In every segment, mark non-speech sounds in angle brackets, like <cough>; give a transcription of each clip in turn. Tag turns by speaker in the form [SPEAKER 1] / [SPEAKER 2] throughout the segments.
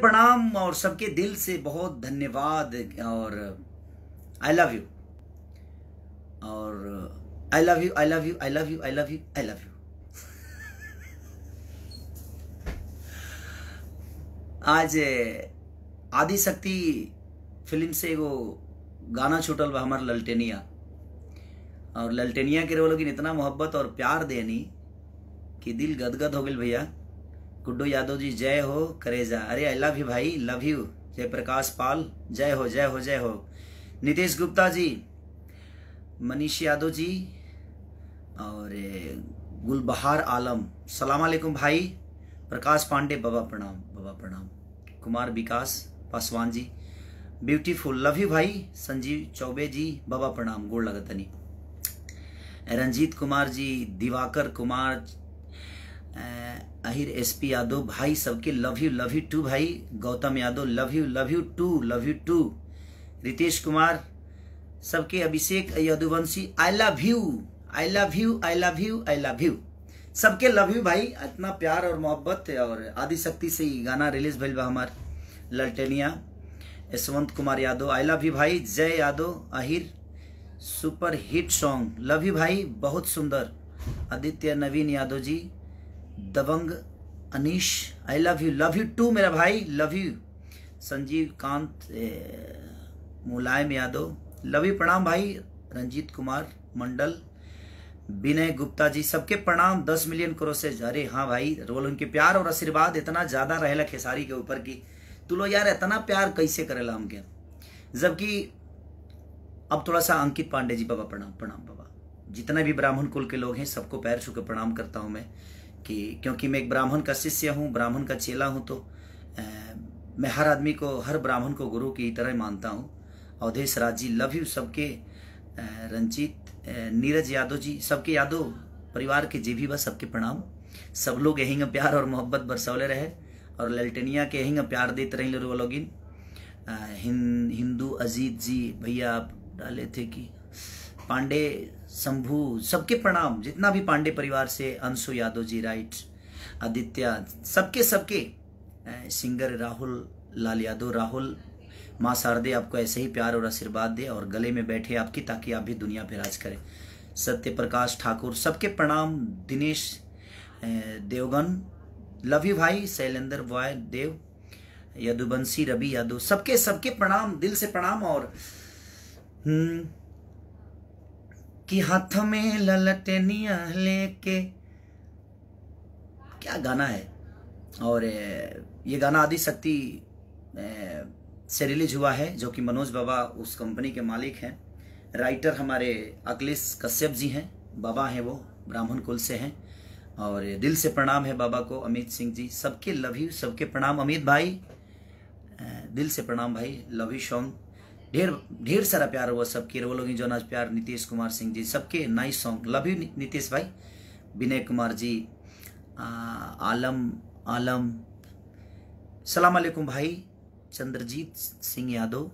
[SPEAKER 1] प्रणाम और सबके दिल से बहुत धन्यवाद और आई लव यू और I love you I love you I love you I love you I love you आज eh, आदि शक्ति फिल्म से वो गाना छूटल बा हमार ललटेनिया और ललटेनिया के रोल इतना मोहब्बत और प्यार देनी कि दिल गदगद हो गए भैया गुड्डू यादव जी जय हो करेजा अरे आई लव यू भाई लव यू जयप्रकाश पाल जय हो जय हो जय हो नितेश गुप्ता जी मनीष यादव जी और गुलबहार आलम सलाम अलैकुम भाई प्रकाश पांडे बाबा प्रणाम बाबा प्रणाम Kumar Vikas Paswan ji beautiful love you भाई संजीव चौबे जी बाबा प्रणाम गोड़ लगतनी रंजीत कुमार जी दिवाकर कुमार आहिर एस पी यादव भाई सबके love you love you too भाई Gautam Yadav love you love you too love you too Ritesh Kumar सबके Abhishek Yaduvanshi I love you I love you I love you I love you सबके लव यू भाई इतना प्यार और मोहब्बत और आदिशक्ति से ही गाना रिलीज भेल बा हमार ललटेनिया Yashwant Kumar Yadav I love you भाई Jai Yadav Ahir super hit song love you भाई बहुत सुंदर आदित्य नवीन यादव जी दबंग Anish I love you love you too मेरा भाई love you Sanjeev Kant Mulayam Yadav love you प्रणाम भाई रंजीत कुमार मंडल विनय गुप्ता जी सबके प्रणाम दस मिलियन क्रोसेज अरे हाँ भाई रोल उनके प्यार और आशीर्वाद इतना ज़्यादा रहेला खेसारी के ऊपर की तू लो यार इतना प्यार कैसे करेला हमके जबकि अब थोड़ा सा अंकित पांडे जी बाबा प्रणाम प्रणाम बाबा जितना भी ब्राह्मण कुल के लोग हैं सबको पैर छू के प्रणाम करता हूँ मैं कि क्योंकि मैं एक ब्राह्मण का शिष्य हूँ ब्राह्मण का चेला हूँ तो आ, मैं हर आदमी को हर ब्राह्मण को गुरु की तरह मानता हूँ अवधेश राज जी लव यू सबके रंजीत नीरज यादव जी सबके यादव परिवार के जी भी बस सबके प्रणाम सब लोग यहीं प्यार और मोहब्बत बरसौले रहे और ललटनिया के यहीं प्यार देते रहें लोग हिंदू अजीत जी भैया आप डाले थे कि पांडे शंभू सबके प्रणाम जितना भी पांडे परिवार से अंशु यादव जी राइट आदित्य सबके सबके सिंगर राहुल लाल यादव राहुल माँ शारदे आपको ऐसे ही प्यार और आशीर्वाद दे और गले में बैठे आपकी ताकि आप भी दुनिया पर राज करें सत्य प्रकाश ठाकुर सबके प्रणाम दिनेश देवगन लव यू भाई शैलेंद्र बॉय देव यदुवंशी रवि यादव सबके सबके प्रणाम दिल से प्रणाम और हम्म, कि हाथ में ललटनिया लेके क्या गाना है और ये गाना आदि शक्ति से रिलीज हुआ है जो कि मनोज बाबा उस कंपनी के मालिक हैं राइटर हमारे अखिलेश कश्यप जी हैं बाबा हैं वो ब्राह्मण कुल से हैं और दिल से प्रणाम है बाबा को अमित सिंह जी सबके लव यू सबके प्रणाम अमित भाई दिल से प्रणाम भाई लव यू सॉन्ग ढेर ढेर सारा प्यार हुआ सबके रोलोगी जोनाज प्यार नीतीश कुमार सिंह जी सबके nice song love you Nitish भाई विनय कुमार जी आ, आलम आलम सलाम अलैकुम भाई चंद्रजीत सिंह यादव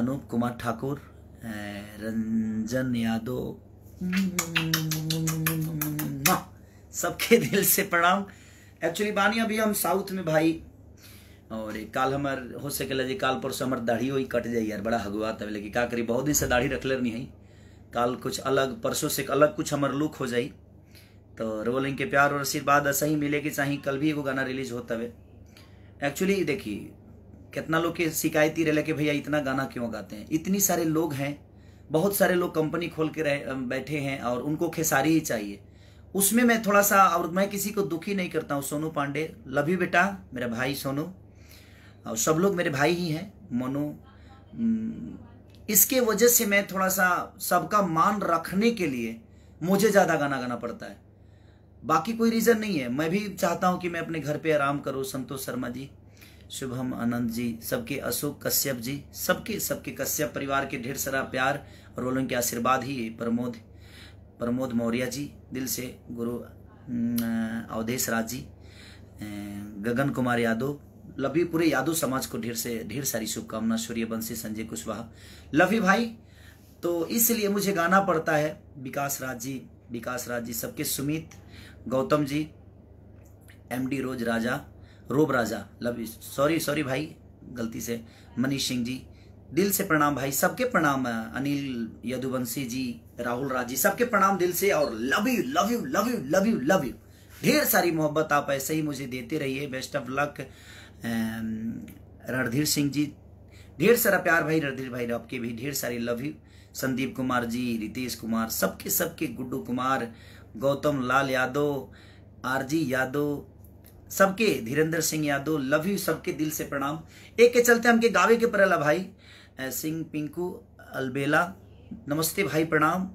[SPEAKER 1] अनूप कुमार ठाकुर रंजन यादव सबके दिल से प्रणाम एक्चुअली बानिया भी हम साउथ में भाई और एक काल हमार हो सकेला जी काल परसों हमारे दाढ़ी वही कट जाइए यार बड़ा हगुआ तब लेकिन का करी बहुत दिन से दाढ़ी रख नहीं है काल कुछ अलग परसों से अलग कुछ हमार लुक हो जाए तो रोलिंग के प्यार और आशीर्वाद ऐसा ही मिले कि चाहे कल भी एगो गाना रिलीज होता है एक्चुअली देखिए कितना लोग के शिकायत ही रहे कि भैया इतना गाना क्यों गाते हैं इतनी सारे लोग हैं बहुत सारे लोग कंपनी खोल के रह बैठे हैं और उनको खेसारी ही चाहिए उसमें मैं थोड़ा सा और मैं किसी को दुखी नहीं करता हूँ सोनू पांडे लभी बेटा मेरा भाई सोनू और सब लोग मेरे भाई ही हैं मनो इसके वजह से मैं थोड़ा सा सबका मान रखने के लिए मुझे ज़्यादा गाना गाना पड़ता है बाकी कोई रीज़न नहीं है मैं भी चाहता हूँ कि मैं अपने घर पे आराम करूँ संतोष शर्मा जी शुभम आनंद जी सबके अशोक कश्यप जी सबके सबके कश्यप परिवार के ढेर सारा प्यार और बोलों के आशीर्वाद ही प्रमोद प्रमोद मौर्य जी दिल से गुरु अवधेश राज जी गगन कुमार यादव लवी पूरे यादव समाज को ढेर से ढेर सारी शुभकामना सूर्यवंशी संजय कुशवाहा लवी भाई तो इसलिए मुझे गाना पड़ता है विकास राज जी विकास राज जी सबके सुमित गौतम जी एम डी रोज राजा रोब राजा लव सॉरी सॉरी भाई गलती से मनीष सिंह जी दिल से प्रणाम भाई सबके प्रणाम अनिल यदुवंशी जी राहुल जी सबके प्रणाम दिल से और love you love you love you love you love you ढेर सारी मोहब्बत आप ऐसे ही मुझे देते रहिए best of luck Randhir Singh ji ढेर सारा प्यार भाई रणधीर भाई आपके भी ढेर सारे लव यू संदीप कुमार जी रितेश कुमार सबके सबके गुड्डू कुमार गौतम लाल यादव आरजी यादव सबके धीरेन्द्र सिंह यादव लव यू सबके दिल से प्रणाम एक के चलते हमके गावे के परला भाई सिंह पिंकू अलबेला नमस्ते भाई प्रणाम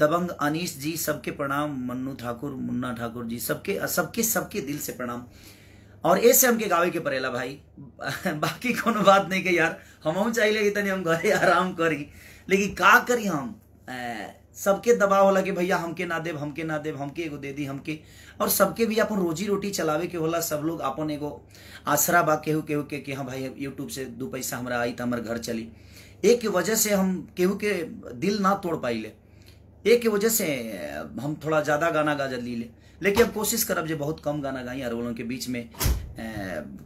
[SPEAKER 1] दबंग अनीश जी सबके प्रणाम मन्नू ठाकुर मुन्ना ठाकुर जी सबके सबके सबके दिल से प्रणाम और ऐसे हमके गावे के परेला भाई <laughs> बाकी कोनो बात नहीं के यार हम चाहिए इतने हम घरे आराम करी लेकिन का करी हम सबके दबाव होला कि भैया हमके ना देव हमके ना देव हमके एगो दे दी हमके और सबके भी अपन रोजी रोटी चलावे के होला सब लोग अपन एगो आसरा बा केहू केहू के कि हाँ भाई यूट्यूब से दू पैसा हमारा आई तो हमारे घर चली एक वजह से हम केहू के दिल ना तोड़ पाइले एक की वजह से हम थोड़ा ज़्यादा गाना गा जल्दी ले लेकिन अब कोशिश करब जो बहुत कम गाना गाई अरवलों के बीच में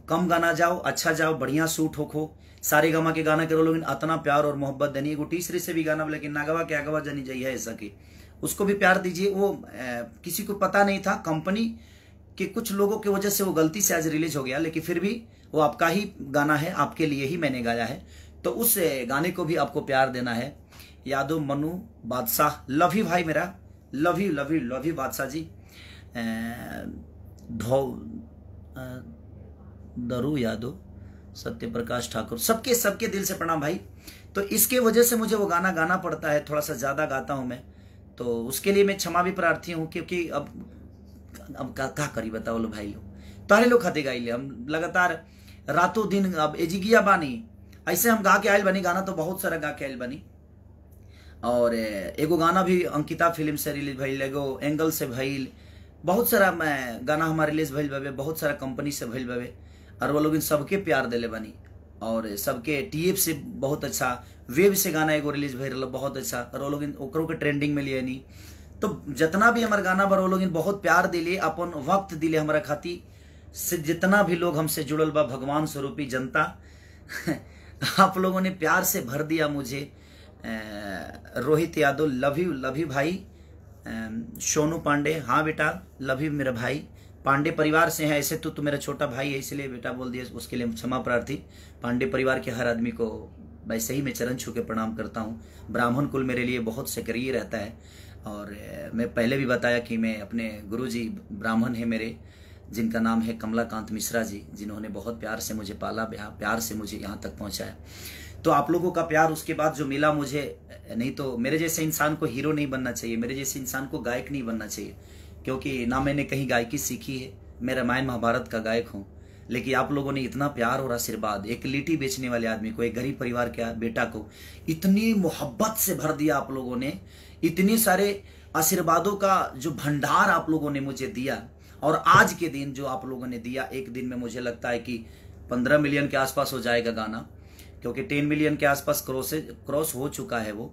[SPEAKER 1] कम गाना जाओ अच्छा जाओ बढ़िया सूट हो खो सारे गमा के गाना करो लेकिन इतना प्यार और मोहब्बत देनी एगो तीसरे से भी गाना लेकिन नागवा के आगवा जानी जाइए ऐसा की उसको भी प्यार दीजिए वो ए, किसी को पता नहीं था कंपनी के कुछ लोगों की वजह से वो गलती से आज रिलीज हो गया लेकिन फिर भी वो आपका ही गाना है आपके लिए ही मैंने गाया है तो उस गाने को भी आपको प्यार देना है यादव मनु बादशाह लव यू भाई मेरा love you love you love you Badshah ji धो दरु यादव सत्य प्रकाश ठाकुर सबके सबके दिल से प्रणाम भाई तो इसके वजह से मुझे वो गाना गाना पड़ता है थोड़ा सा ज़्यादा गाता हूँ मैं तो उसके लिए मैं क्षमा भी प्रार्थी हूँ क्योंकि अब अब क्या करी बताओ लो भाई लोग तारे लोग खाते गाई हम लगातार रातों दिन अब एजिगिया बानी ऐसे हम गा के आयल बनी गाना तो बहुत सारा गा के आयल बनी और एगो गाना भी अंकिता फिल्म से रिलीज भइल एगो एंगल से भइल बहुत सारा मैं गाना हमारे रिलीज भइल बाबे बहुत सारा कंपनी से भइल बाबे और वो लोग इन सबके प्यार दिले बनी और सबके टी से बहुत अच्छा वेब से गाना एगो रिलीज भइल रहा बहुत अच्छा और वो लोग ओकरों के ट्रेंडिंग में लिए नहीं तो जितना भी हमारे गाना पर वो लोग बहुत प्यार दिले अपन वक्त दिले हमारे खाती से जितना भी लोग हमसे जुड़ल बा भगवान स्वरूपी जनता <laughs> आप लोगों ने प्यार से भर दिया मुझे Rohit Yadav love you love you भाई सोनू पांडे हाँ बेटा लव यू मेरा भाई पांडे परिवार से है ऐसे तो तू मेरा छोटा भाई है इसलिए बेटा बोल दिया उसके लिए क्षमा प्रार्थी पांडे परिवार के हर आदमी को मैं सही में चरण छू के प्रणाम करता हूँ ब्राह्मण कुल मेरे लिए बहुत सक्रिय रहता है और मैं पहले भी बताया कि मैं अपने गुरु जी ब्राह्मण हैं मेरे जिनका नाम है कमलाकांत मिश्रा जी जिन्होंने बहुत प्यार से मुझे पाला प्यार से मुझे यहाँ तक पहुँचाया तो आप लोगों का प्यार उसके बाद जो मिला मुझे नहीं तो मेरे जैसे इंसान को हीरो नहीं बनना चाहिए मेरे जैसे इंसान को गायक नहीं बनना चाहिए क्योंकि ना मैंने कहीं गायकी सीखी है मैं रामायण महाभारत का गायक हूँ लेकिन आप लोगों ने इतना प्यार और आशीर्वाद एक लिटी बेचने वाले आदमी को एक गरीब परिवार के बेटा को इतनी मोहब्बत से भर दिया आप लोगों ने इतने सारे आशीर्वादों का जो भंडार आप लोगों ने मुझे दिया और आज के दिन जो आप लोगों ने दिया एक दिन में मुझे लगता है कि पंद्रह मिलियन के आसपास हो जाएगा गाना क्योंकि टेन मिलियन के आसपास क्रॉस क्रॉस हो चुका है वो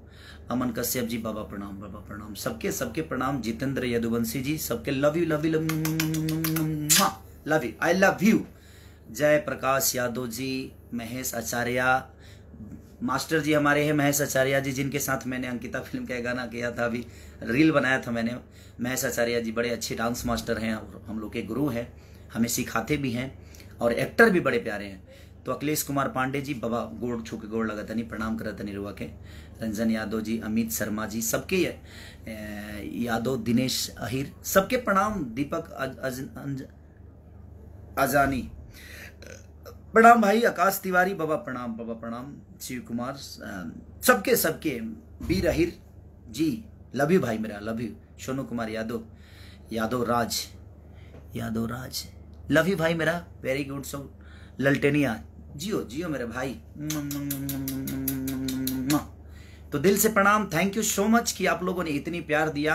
[SPEAKER 1] अमन कश्यप जी बाबा प्रणाम बाबा प्रणाम सबके सबके प्रणाम जितेंद्र यदुवंशी जी सबके love you love you love you I love you Jai Prakash Yadav ji Mahesh Acharya master ji हमारे हैं महेश आचार्य जी जिनके साथ मैंने अंकिता फिल्म का गाना किया था अभी रील बनाया था मैंने महेश आचार्य जी बड़े अच्छे डांस मास्टर हैं और हम लोग के गुरु हैं हमें सिखाते भी हैं और एक्टर भी बड़े प्यारे हैं तो अखिलेश कुमार पांडे जी बाबा गोड़ छू के गोड़ लगा नहीं प्रणाम करा था के रंजन यादव जी अमित शर्मा जी सबके यादव दिनेश अहिर सबके प्रणाम दीपक अज, अज, अज, अजानी प्रणाम भाई आकाश तिवारी बाबा प्रणाम बाबा प्रणाम शिव कुमार सबके सबके बीर अहिर जी लव यू भाई मेरा love you Sonu Kumar Yadav Yadav Raj Yadav Raj love you भाई मेरा वेरी गुड सब ललटेनिया जियो जियो मेरे भाई तो दिल से प्रणाम थैंक यू सो मच कि आप लोगों ने इतनी प्यार दिया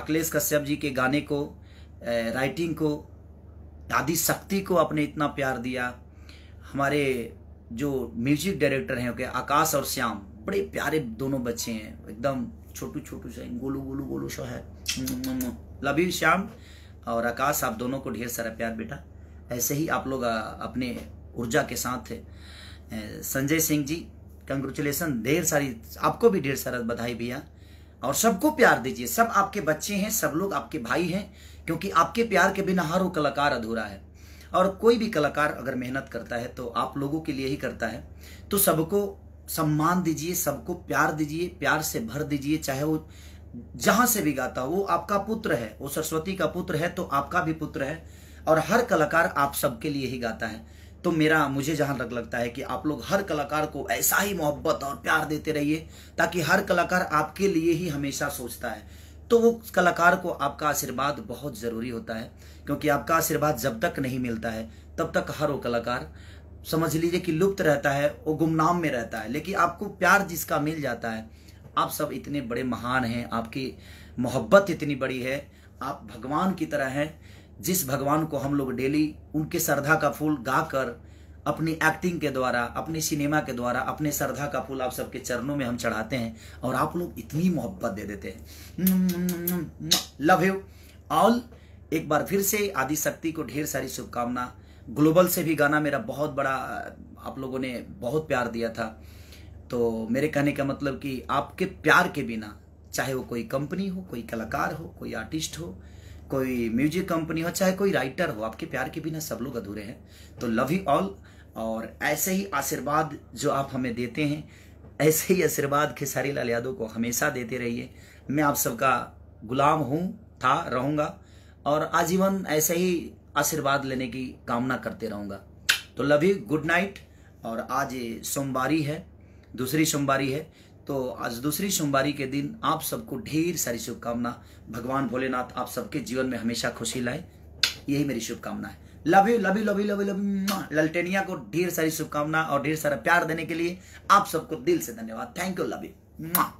[SPEAKER 1] अखिलेश कश्यप जी के गाने को राइटिंग को आदि शक्ति को आपने इतना प्यार दिया हमारे जो म्यूजिक डायरेक्टर हैं ओके आकाश और श्याम बड़े प्यारे दोनों बच्चे हैं एकदम छोटू छोटू सा गोलू गोलू गोलू सो है लव यू श्याम और आकाश आप दोनों को ढेर सारा प्यार बेटा ऐसे ही आप लोग अपने ऊर्जा के साथ संजय सिंह जी कंग्रेचुलेसन ढेर सारी आपको भी ढेर सारा बधाई भैया और सबको प्यार दीजिए सब आपके बच्चे हैं सब लोग आपके भाई हैं क्योंकि आपके प्यार के बिना हर वो कलाकार अधूरा है और कोई भी कलाकार अगर मेहनत करता है तो आप लोगों के लिए ही करता है तो सबको सम्मान दीजिए सबको प्यार दीजिए प्यार से भर दीजिए चाहे वो जहां से भी गाता हो वो आपका पुत्र है वो सरस्वती का पुत्र है तो आपका भी पुत्र है और हर कलाकार आप सबके लिए ही गाता है तो मेरा मुझे जहाँ तक लगता है कि आप लोग हर कलाकार को ऐसा ही मोहब्बत और प्यार देते रहिए ताकि हर कलाकार आपके लिए ही हमेशा सोचता है तो वो कलाकार को आपका आशीर्वाद बहुत ज़रूरी होता है क्योंकि आपका आशीर्वाद जब तक नहीं मिलता है तब तक हर वो कलाकार समझ लीजिए कि लुप्त रहता है वो गुमनाम में रहता है लेकिन आपको प्यार जिसका मिल जाता है आप सब इतने बड़े महान हैं आपकी मोहब्बत इतनी बड़ी है आप भगवान की तरह हैं जिस भगवान को हम लोग डेली उनके श्रद्धा का फूल गाकर अपनी एक्टिंग के द्वारा अपने सिनेमा के द्वारा अपने श्रद्धा का फूल आप सबके चरणों में हम चढ़ाते हैं और आप लोग इतनी मोहब्बत दे देते हैं लव यू ऑल एक बार फिर से आदि शक्ति को ढेर सारी शुभकामना ग्लोबल से भी गाना मेरा बहुत बड़ा आप लोगों ने बहुत प्यार दिया था तो मेरे कहने का मतलब कि आपके प्यार के बिना चाहे वो कोई कंपनी हो कोई कलाकार हो कोई आर्टिस्ट हो कोई म्यूजिक कंपनी हो चाहे कोई राइटर हो आपके प्यार के बिना सब लोग अधूरे हैं तो लव यू ऑल और ऐसे ही आशीर्वाद जो आप हमें देते हैं ऐसे ही आशीर्वाद खेसारी लाल यादव को हमेशा देते रहिए मैं आप सबका गुलाम हूँ था रहूँगा और आजीवन ऐसे ही आशीर्वाद लेने की कामना करते रहूँगा तो लव यू गुड नाइट और आज सोमवारी है दूसरी सोमवारी है तो आज दूसरी सोमवार के दिन आप सबको ढेर सारी शुभकामना भगवान भोलेनाथ आप सबके जीवन में हमेशा खुशी लाए यही मेरी शुभकामना है यू लव यू लव लवी ललटेनिया को ढेर सारी शुभकामना और ढेर सारा प्यार देने के लिए आप सबको दिल से धन्यवाद थैंक यू यू